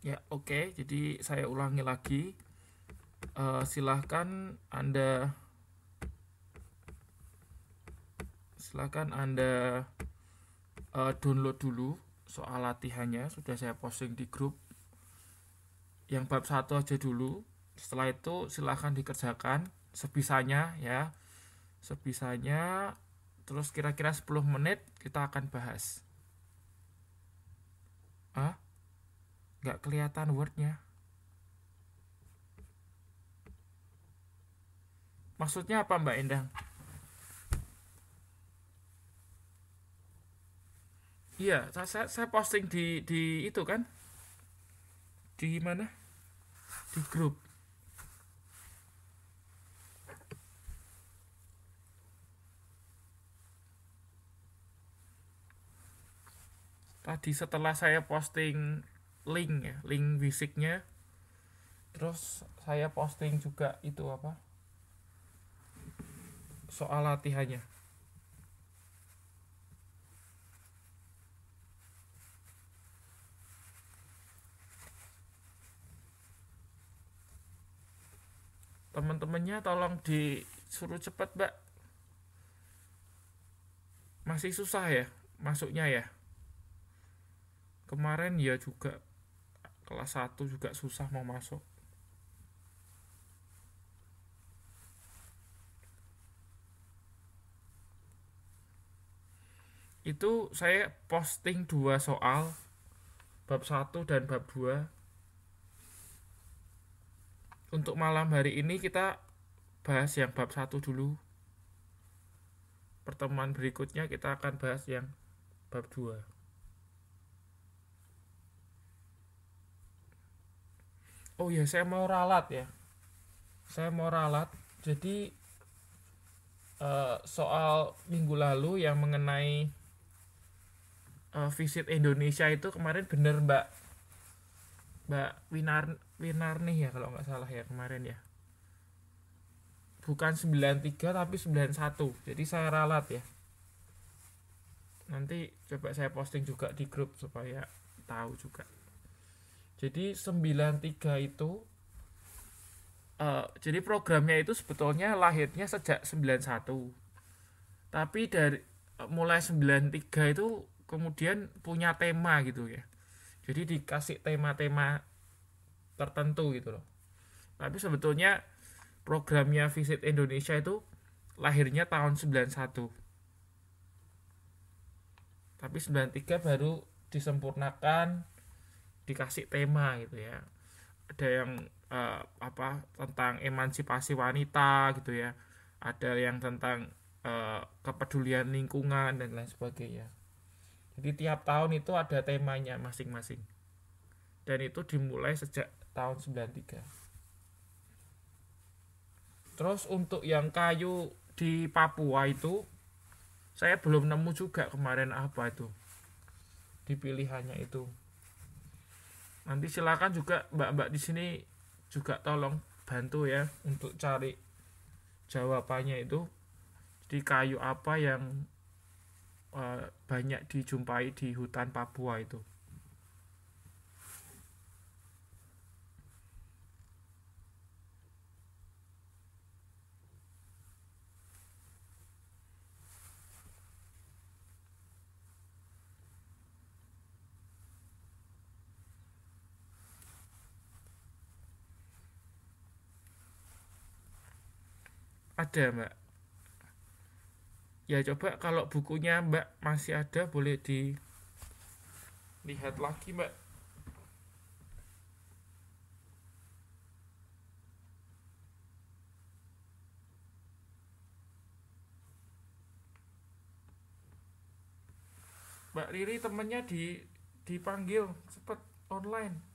Ya, oke. Okay. Jadi saya ulangi lagi. Uh, silahkan Anda silahkan Anda uh, download dulu soal latihannya. Sudah saya posting di grup. Yang bab satu aja dulu. Setelah itu silahkan dikerjakan sebisanya ya. Sebisanya terus kira-kira 10 menit kita akan bahas. Ah? Huh? nggak kelihatan wordnya maksudnya apa mbak Endang iya saya, saya posting di di itu kan di mana di grup tadi setelah saya posting link ya link fisiknya terus saya posting juga itu apa soal latihannya teman-temannya tolong disuruh cepat mbak masih susah ya masuknya ya kemarin ya juga kelas 1 juga susah mau masuk itu saya posting dua soal bab 1 dan bab 2 untuk malam hari ini kita bahas yang bab 1 dulu pertemuan berikutnya kita akan bahas yang bab 2 oh iya saya mau ralat ya saya mau ralat jadi uh, soal minggu lalu yang mengenai uh, visit Indonesia itu kemarin bener mbak mbak Winar Winarni ya kalau nggak salah ya kemarin ya bukan 93 tapi 91 jadi saya ralat ya nanti coba saya posting juga di grup supaya tahu juga jadi 93 itu uh, jadi programnya itu sebetulnya lahirnya sejak 91. Tapi dari eh, mulai 93 itu kemudian punya tema gitu ya. Jadi dikasih tema-tema tertentu gitu loh. Tapi sebetulnya programnya Visit Indonesia itu lahirnya tahun 91. Tapi 93 baru disempurnakan dikasih tema gitu ya ada yang uh, apa tentang emansipasi wanita gitu ya ada yang tentang uh, kepedulian lingkungan dan lain sebagainya jadi tiap tahun itu ada temanya masing-masing dan itu dimulai sejak tahun 93 terus untuk yang kayu di Papua itu saya belum nemu juga kemarin apa itu di pilihannya itu nanti silakan juga mbak-mbak di sini juga tolong bantu ya untuk cari jawabannya itu di kayu apa yang eh, banyak dijumpai di hutan Papua itu ada mbak ya coba kalau bukunya mbak masih ada boleh di lihat lagi mbak Mbak Riri temennya di dipanggil cepet online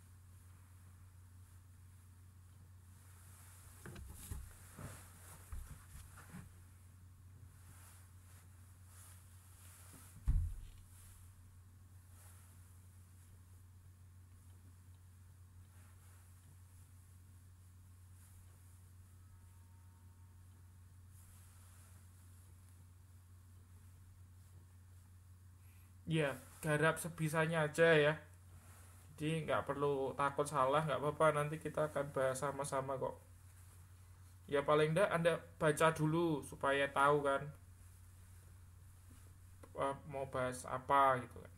ya garap sebisanya aja ya jadi nggak perlu takut salah nggak apa-apa nanti kita akan bahas sama-sama kok ya paling enggak anda baca dulu supaya tahu kan eh, mau bahas apa gitu kan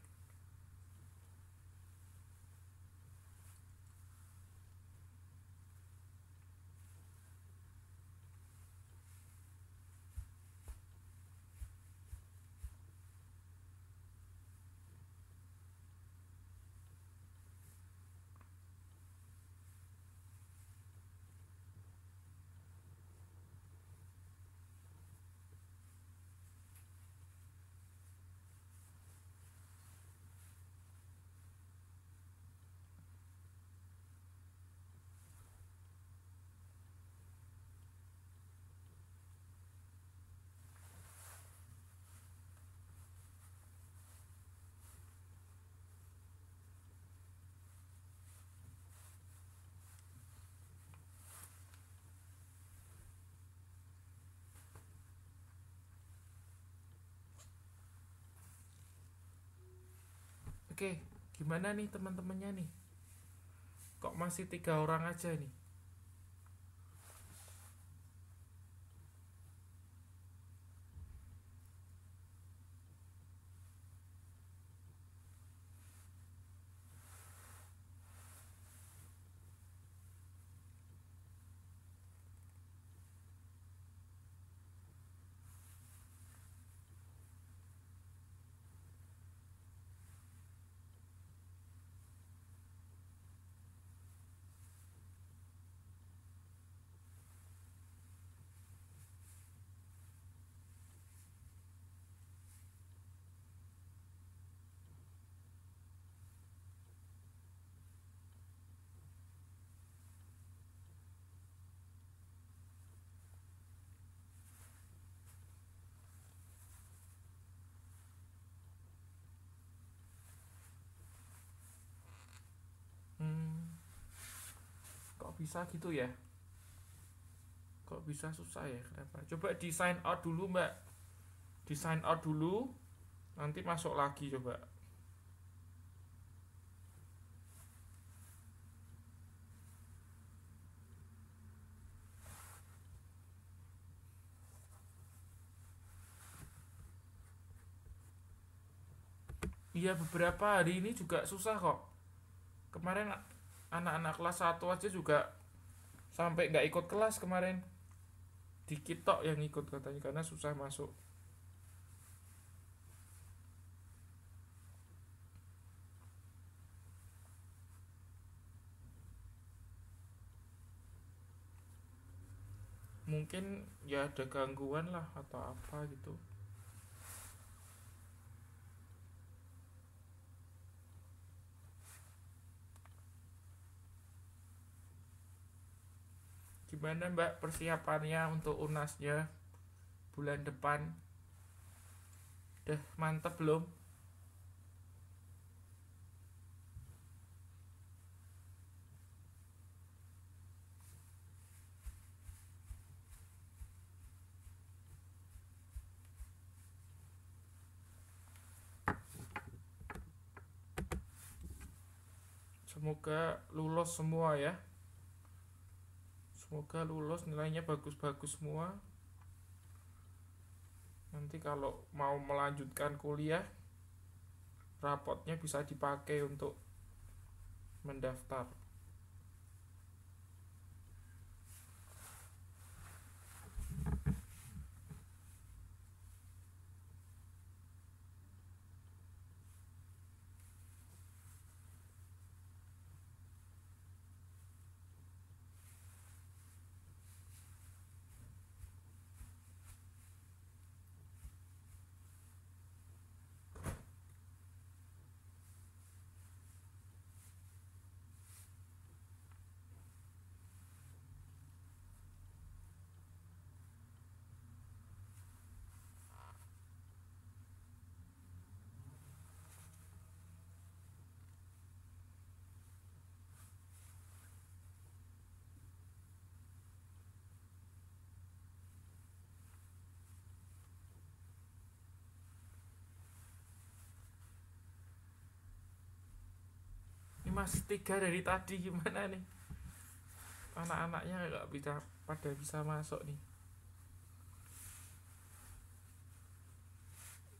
oke gimana nih teman-temannya nih kok masih tiga orang aja nih bisa gitu ya kok bisa susah ya kenapa coba di sign out dulu mbak di sign out dulu nanti masuk lagi coba Iya beberapa hari ini juga susah kok Kemarin anak-anak kelas 1 aja juga sampai nggak ikut kelas kemarin dikit tok yang ikut katanya karena susah masuk mungkin ya ada gangguan lah atau apa gitu gimana Mbak persiapannya untuk UNASnya bulan depan? Udah mantep belum? Semoga lulus semua ya semoga lulus nilainya bagus-bagus semua nanti kalau mau melanjutkan kuliah rapotnya bisa dipakai untuk mendaftar mas tiga dari tadi gimana nih anak-anaknya nggak bisa pada bisa masuk nih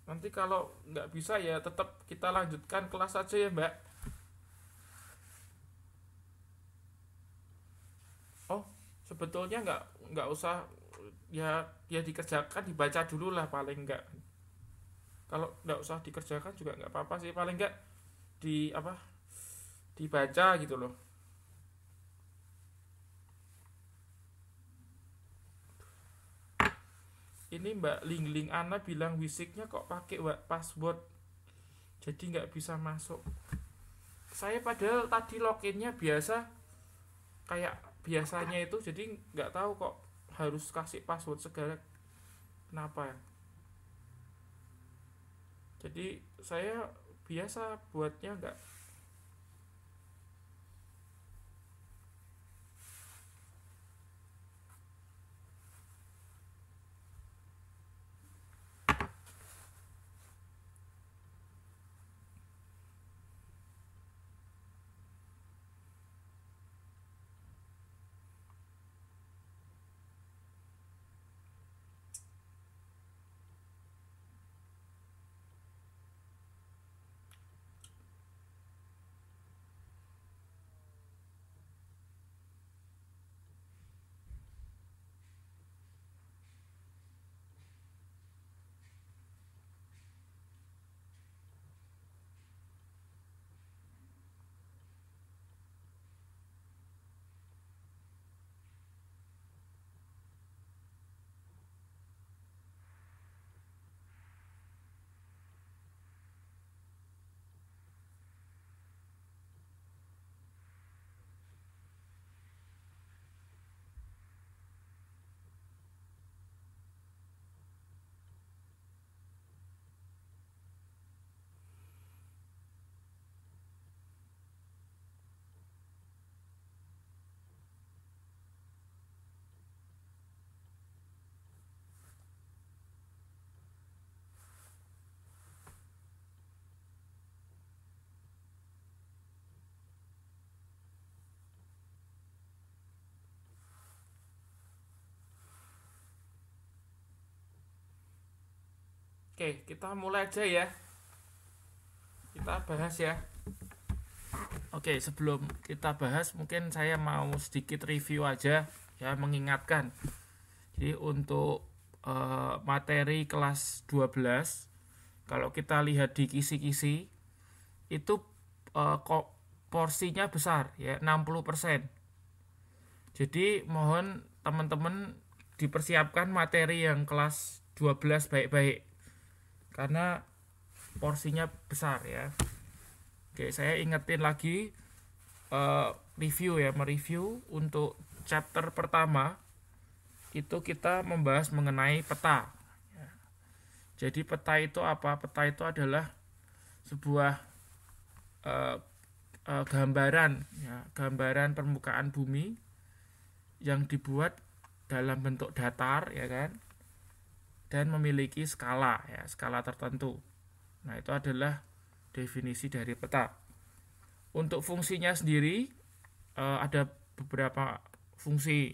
nanti kalau nggak bisa ya tetap kita lanjutkan kelas aja ya mbak oh sebetulnya nggak nggak usah ya ya dikerjakan dibaca dulu lah paling nggak kalau nggak usah dikerjakan juga nggak apa-apa sih paling nggak di apa dibaca gitu loh ini Mbak Lingling Ana bilang wisiknya kok pakai password jadi nggak bisa masuk saya padahal tadi loginnya biasa kayak biasanya itu jadi nggak tahu kok harus kasih password segala kenapa ya jadi saya biasa buatnya nggak Oke, kita mulai aja ya. Kita bahas ya. Oke, sebelum kita bahas mungkin saya mau sedikit review aja ya mengingatkan. Jadi untuk e, materi kelas 12 kalau kita lihat di kisi-kisi itu e, kok porsinya besar ya 60%. Jadi mohon teman-teman dipersiapkan materi yang kelas 12 baik-baik karena porsinya besar ya oke saya ingetin lagi uh, review ya mereview untuk chapter pertama itu kita membahas mengenai peta ya. jadi peta itu apa peta itu adalah sebuah uh, uh, gambaran ya, gambaran permukaan bumi yang dibuat dalam bentuk datar ya kan dan memiliki skala ya, skala tertentu. Nah, itu adalah definisi dari peta. Untuk fungsinya sendiri eh, ada beberapa fungsi.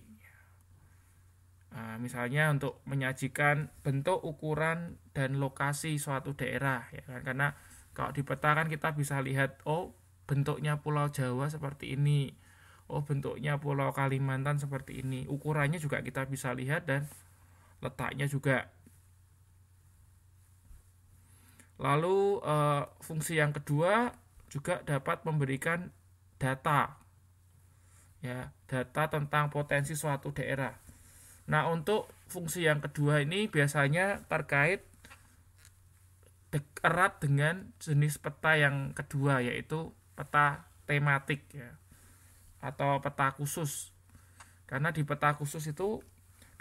Eh, misalnya untuk menyajikan bentuk, ukuran dan lokasi suatu daerah ya kan karena kalau di peta kan kita bisa lihat oh bentuknya pulau Jawa seperti ini. Oh, bentuknya pulau Kalimantan seperti ini. Ukurannya juga kita bisa lihat dan letaknya juga Lalu eh, fungsi yang kedua juga dapat memberikan data ya, data tentang potensi suatu daerah. Nah, untuk fungsi yang kedua ini biasanya terkait erat dengan jenis peta yang kedua yaitu peta tematik ya atau peta khusus. Karena di peta khusus itu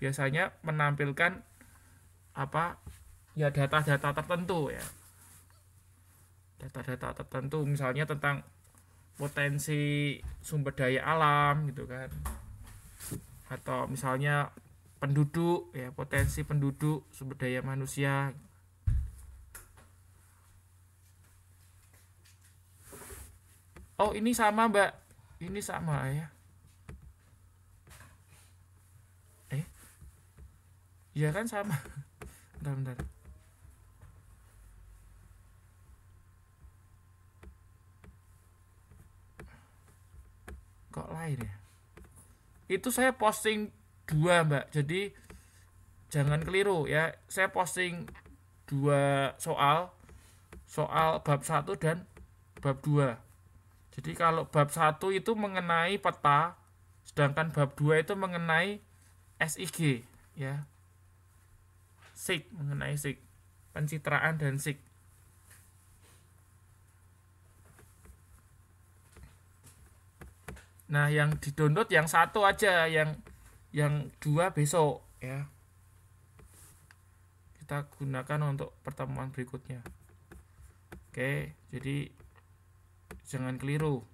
biasanya menampilkan apa ya data-data tertentu ya data-data tertentu misalnya tentang potensi sumber daya alam gitu kan atau misalnya penduduk ya potensi penduduk sumber daya manusia oh ini sama mbak ini sama ya eh ya kan sama bentar bentar lahir ya itu saya posting dua mbak jadi jangan keliru ya saya posting dua soal soal bab satu dan bab dua jadi kalau bab satu itu mengenai peta sedangkan bab dua itu mengenai SIG ya SIG mengenai SIG pencitraan dan SIG Nah, yang di download yang satu aja, yang yang dua besok ya. Kita gunakan untuk pertemuan berikutnya. Oke, jadi jangan keliru.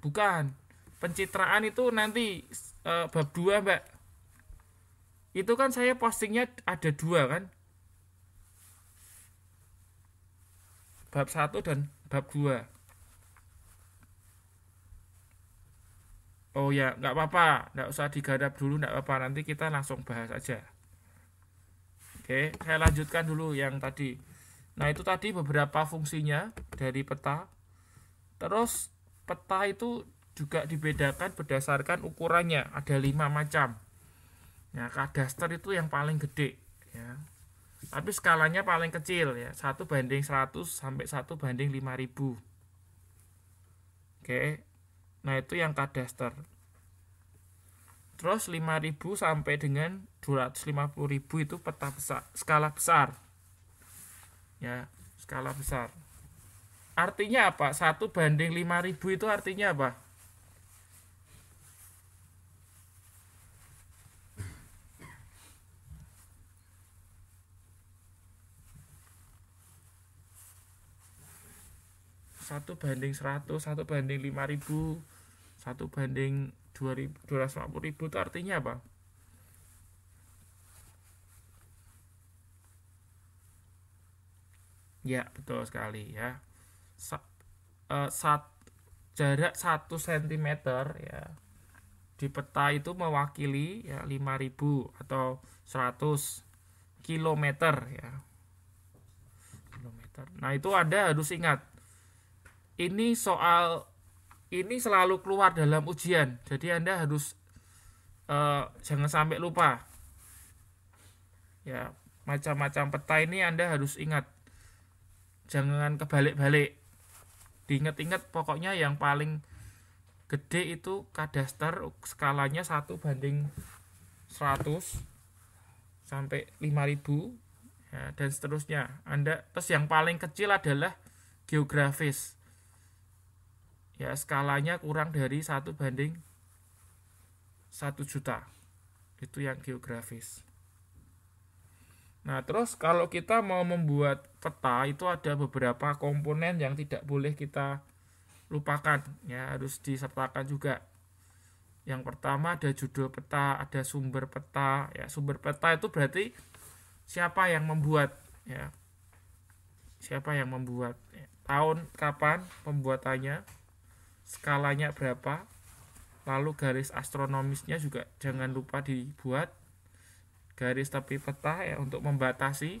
Bukan. Pencitraan itu nanti e, bab dua Mbak. Itu kan saya postingnya ada dua kan? Bab satu dan bab dua Oh ya, nggak apa-apa, nggak usah digadap dulu, nggak apa-apa. Nanti kita langsung bahas aja. Oke, saya lanjutkan dulu yang tadi. Nah itu tadi beberapa fungsinya dari peta. Terus peta itu juga dibedakan berdasarkan ukurannya. Ada lima macam. Nah kadaster itu yang paling gede. Ya. Tapi skalanya paling kecil ya, satu banding 100 sampai satu banding 5000. Oke, Nah, itu yang kadaster. Terus 5.000 sampai dengan 250.000 itu peta besar, skala besar. Ya, skala besar. Artinya apa? 1 banding 5.000 itu artinya apa? satu banding 100 satu banding 5000 satu banding 2000 ribu itu artinya apa ya betul sekali ya Sa uh, sat jarak 1 cm ya di peta itu mewakili ya 5000 atau 100 km ya kilometer. Nah, itu Anda harus ingat ini soal ini selalu keluar dalam ujian. Jadi Anda harus uh, jangan sampai lupa. Ya, macam-macam peta ini Anda harus ingat. Jangan kebalik-balik. Diingat-ingat pokoknya yang paling gede itu kadaster skalanya satu banding 100 sampai 5000 ya, dan seterusnya. Anda terus yang paling kecil adalah geografis ya skalanya kurang dari satu banding satu juta itu yang geografis nah terus kalau kita mau membuat peta itu ada beberapa komponen yang tidak boleh kita lupakan ya harus disertakan juga yang pertama ada judul peta ada sumber peta ya sumber peta itu berarti siapa yang membuat ya siapa yang membuat ya. tahun kapan pembuatannya skalanya berapa lalu garis astronomisnya juga jangan lupa dibuat garis tepi peta ya untuk membatasi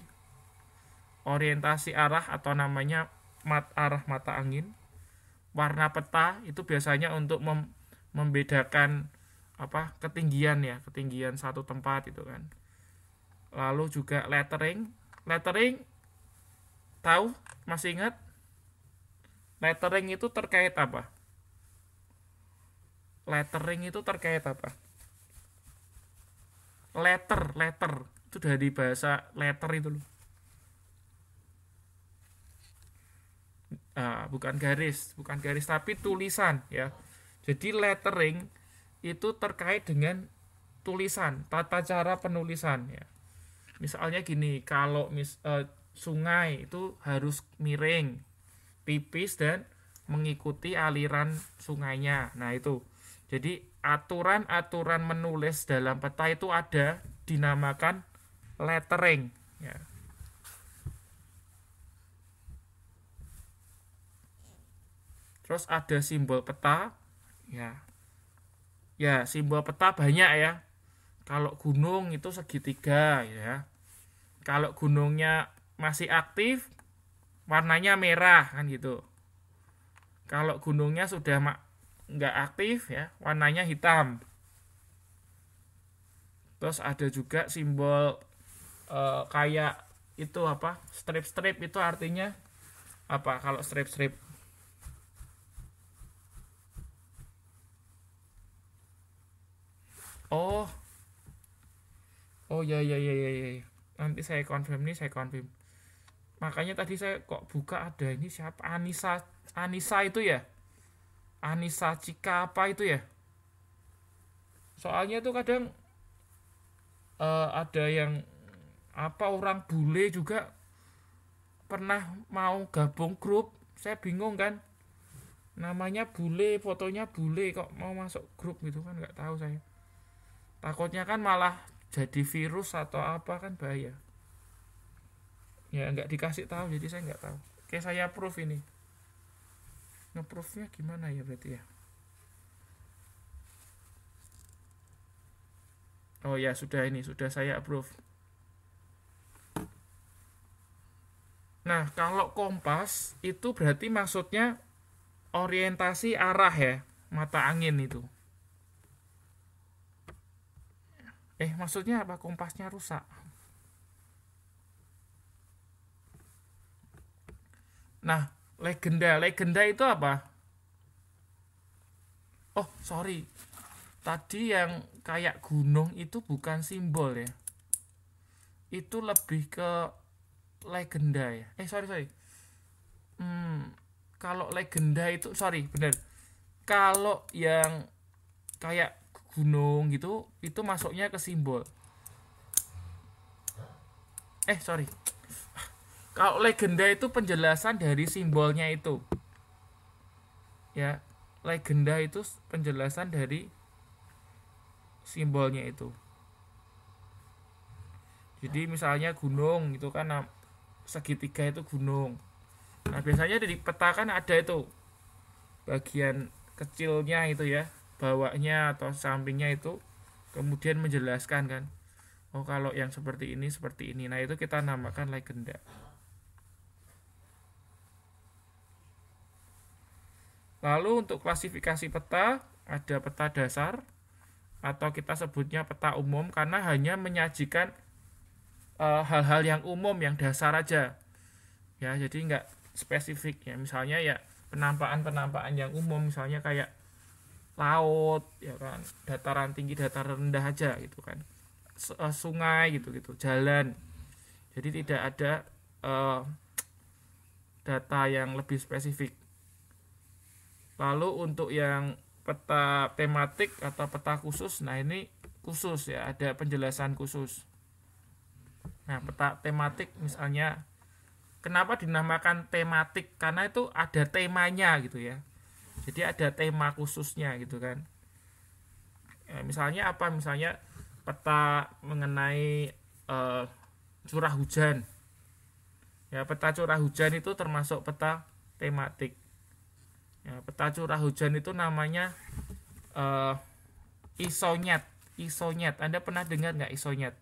orientasi arah atau namanya mat arah mata angin warna peta itu biasanya untuk mem membedakan apa ketinggian ya ketinggian satu tempat itu kan lalu juga lettering lettering tahu masih ingat lettering itu terkait apa lettering itu terkait apa letter letter itu dari bahasa letter itu loh uh, bukan garis bukan garis tapi tulisan ya jadi lettering itu terkait dengan tulisan tata cara penulisan ya misalnya gini kalau mis uh, sungai itu harus miring tipis dan mengikuti aliran sungainya nah itu jadi aturan-aturan menulis dalam peta itu ada dinamakan lettering. Ya. Terus ada simbol peta, ya. Ya, simbol peta banyak ya. Kalau gunung itu segitiga, ya. Kalau gunungnya masih aktif, warnanya merah kan gitu. Kalau gunungnya sudah nggak aktif ya warnanya hitam terus ada juga simbol e, kayak itu apa strip-strip itu artinya apa kalau strip-strip oh oh ya, ya ya ya ya ya nanti saya confirm nih saya confirm makanya tadi saya kok buka ada ini siapa Anissa Anissa itu ya Anissa Cika apa itu ya soalnya tuh kadang uh, ada yang apa orang bule juga pernah mau gabung grup saya bingung kan namanya bule fotonya bule kok mau masuk grup gitu kan nggak tahu saya takutnya kan malah jadi virus atau apa kan bahaya ya nggak dikasih tahu jadi saya nggak tahu oke saya proof ini ngeproof gimana ya berarti ya oh ya sudah ini sudah saya approve nah kalau kompas itu berarti maksudnya orientasi arah ya mata angin itu eh maksudnya apa kompasnya rusak nah legenda legenda itu apa oh sorry tadi yang kayak gunung itu bukan simbol ya itu lebih ke legenda ya eh sorry sorry hmm, kalau legenda itu sorry bener kalau yang kayak gunung gitu itu masuknya ke simbol eh sorry kalau legenda itu penjelasan dari simbolnya itu. Ya, legenda itu penjelasan dari simbolnya itu. Jadi misalnya gunung itu kan segitiga itu gunung. Nah, biasanya di peta kan ada itu bagian kecilnya itu ya, bawahnya atau sampingnya itu kemudian menjelaskan kan oh kalau yang seperti ini seperti ini nah itu kita namakan legenda Lalu untuk klasifikasi peta, ada peta dasar atau kita sebutnya peta umum karena hanya menyajikan eh, hal-hal e, yang umum yang dasar aja. Ya, jadi nggak spesifik ya. Misalnya ya penampakan penampakan yang umum misalnya kayak laut ya kan, dataran tinggi, dataran rendah aja gitu kan. S eh, sungai gitu-gitu, jalan. Jadi tidak ada e, data yang lebih spesifik. Lalu untuk yang peta tematik atau peta khusus, nah ini khusus ya, ada penjelasan khusus. Nah, peta tematik misalnya kenapa dinamakan tematik? Karena itu ada temanya gitu ya. Jadi ada tema khususnya gitu kan. Ya, misalnya apa? Misalnya peta mengenai eh, curah hujan. Ya, peta curah hujan itu termasuk peta tematik ya, peta curah hujan itu namanya uh, isonyet isonyet Anda pernah dengar nggak isonyet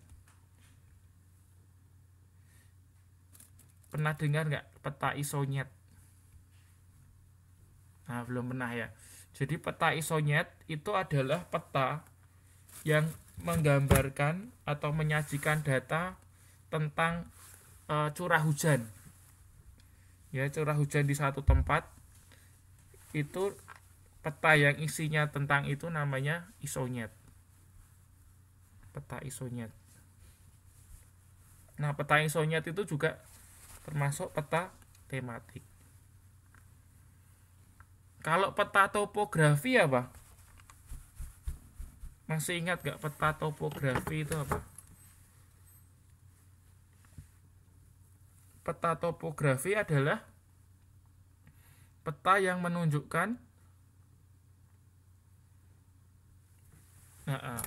pernah dengar nggak peta isonyet nah belum pernah ya jadi peta isonyet itu adalah peta yang menggambarkan atau menyajikan data tentang uh, curah hujan ya curah hujan di satu tempat itu peta yang isinya tentang itu namanya isonet peta isonet nah peta isonet itu juga termasuk peta tematik kalau peta topografi apa masih ingat gak peta topografi itu apa peta topografi adalah peta yang menunjukkan nah,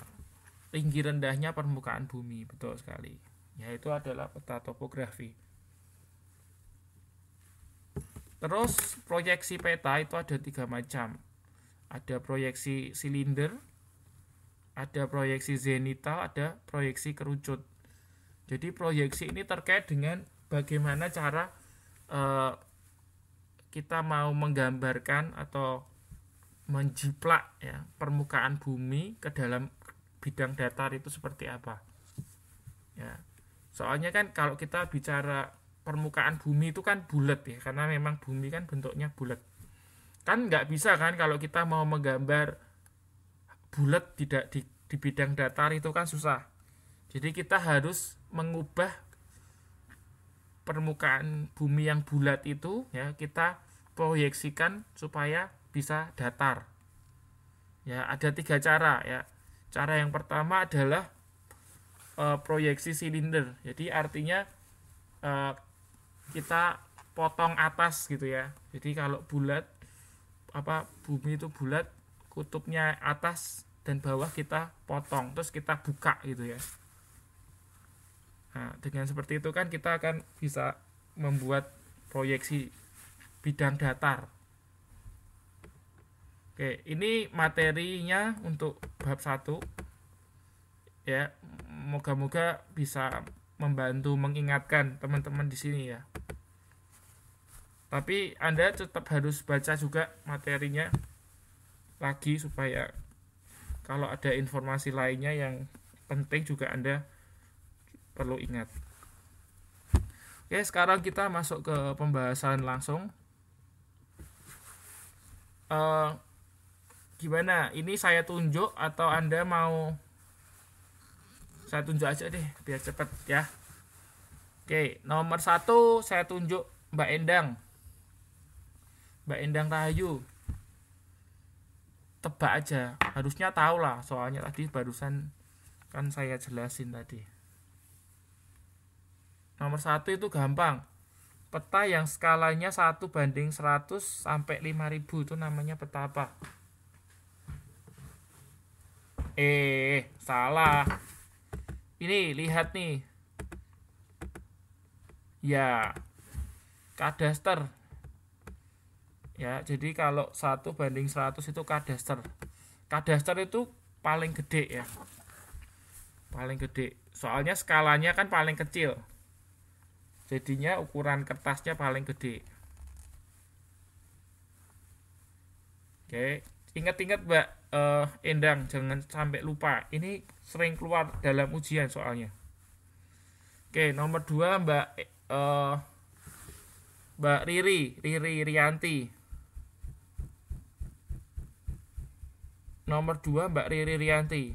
tinggi rendahnya permukaan bumi betul sekali yaitu adalah peta topografi terus proyeksi peta itu ada tiga macam ada proyeksi silinder ada proyeksi zenital ada proyeksi kerucut jadi proyeksi ini terkait dengan bagaimana cara eh, kita mau menggambarkan atau menjiplak ya permukaan bumi ke dalam bidang datar itu seperti apa ya soalnya kan kalau kita bicara permukaan bumi itu kan bulat ya karena memang bumi kan bentuknya bulat kan nggak bisa kan kalau kita mau menggambar bulat tidak di, di bidang datar itu kan susah jadi kita harus mengubah permukaan bumi yang bulat itu ya kita proyeksikan supaya bisa datar. Ya, ada tiga cara ya. Cara yang pertama adalah e, proyeksi silinder. Jadi artinya e, kita potong atas gitu ya. Jadi kalau bulat apa bumi itu bulat, kutubnya atas dan bawah kita potong, terus kita buka gitu ya. Nah, dengan seperti itu kan kita akan bisa membuat proyeksi bidang datar. Oke, ini materinya untuk bab 1. Ya, moga-moga bisa membantu mengingatkan teman-teman di sini ya. Tapi Anda tetap harus baca juga materinya lagi supaya kalau ada informasi lainnya yang penting juga Anda perlu ingat. Oke, sekarang kita masuk ke pembahasan langsung. Uh, gimana? Ini saya tunjuk atau Anda mau saya tunjuk aja deh biar cepet ya. Oke, nomor satu saya tunjuk Mbak Endang. Mbak Endang Rahayu. Tebak aja, harusnya tahu lah soalnya tadi barusan kan saya jelasin tadi. Nomor satu itu gampang. Peta yang skalanya 1 banding 100 sampai 5000 itu namanya peta apa? Eh, salah. Ini lihat nih. Ya. Kadaster. Ya, jadi kalau 1 banding 100 itu kadaster. Kadaster itu paling gede ya. Paling gede. Soalnya skalanya kan paling kecil jadinya ukuran kertasnya paling gede oke ingat-ingat mbak uh, Endang jangan sampai lupa ini sering keluar dalam ujian soalnya oke nomor dua mbak uh, mbak Riri Riri Rianti nomor dua Mbak Riri Rianti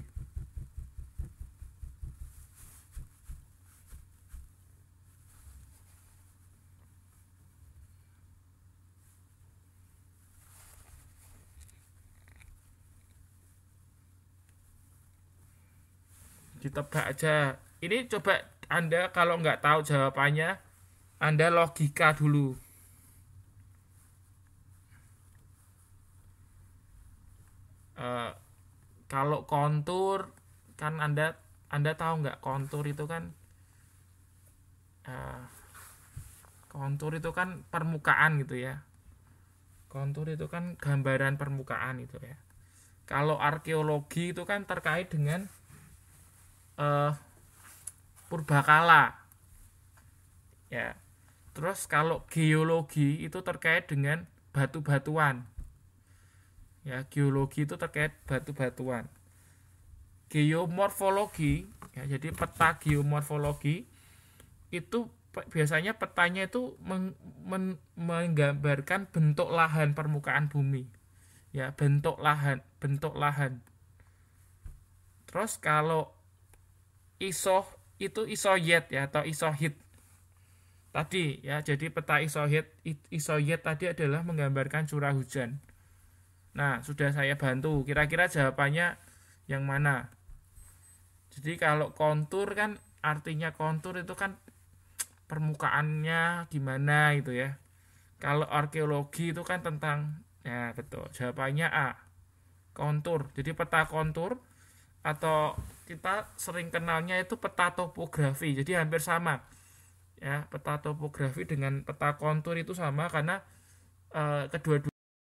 ditebak aja ini coba anda kalau nggak tahu jawabannya anda logika dulu uh, kalau kontur kan anda anda tahu nggak kontur itu kan uh, kontur itu kan permukaan gitu ya kontur itu kan gambaran permukaan itu ya kalau arkeologi itu kan terkait dengan uh, purbakala ya terus kalau geologi itu terkait dengan batu-batuan ya geologi itu terkait batu-batuan geomorfologi ya jadi peta geomorfologi itu biasanya petanya itu meng, men, menggambarkan bentuk lahan permukaan bumi ya bentuk lahan bentuk lahan terus kalau iso itu isoyet ya atau isohit tadi ya jadi peta isohit isoyet tadi adalah menggambarkan curah hujan nah sudah saya bantu kira-kira jawabannya yang mana jadi kalau kontur kan artinya kontur itu kan permukaannya gimana itu ya kalau arkeologi itu kan tentang ya betul jawabannya A kontur jadi peta kontur atau kita sering kenalnya itu peta topografi. Jadi hampir sama. Ya, peta topografi dengan peta kontur itu sama karena e, kedua-dua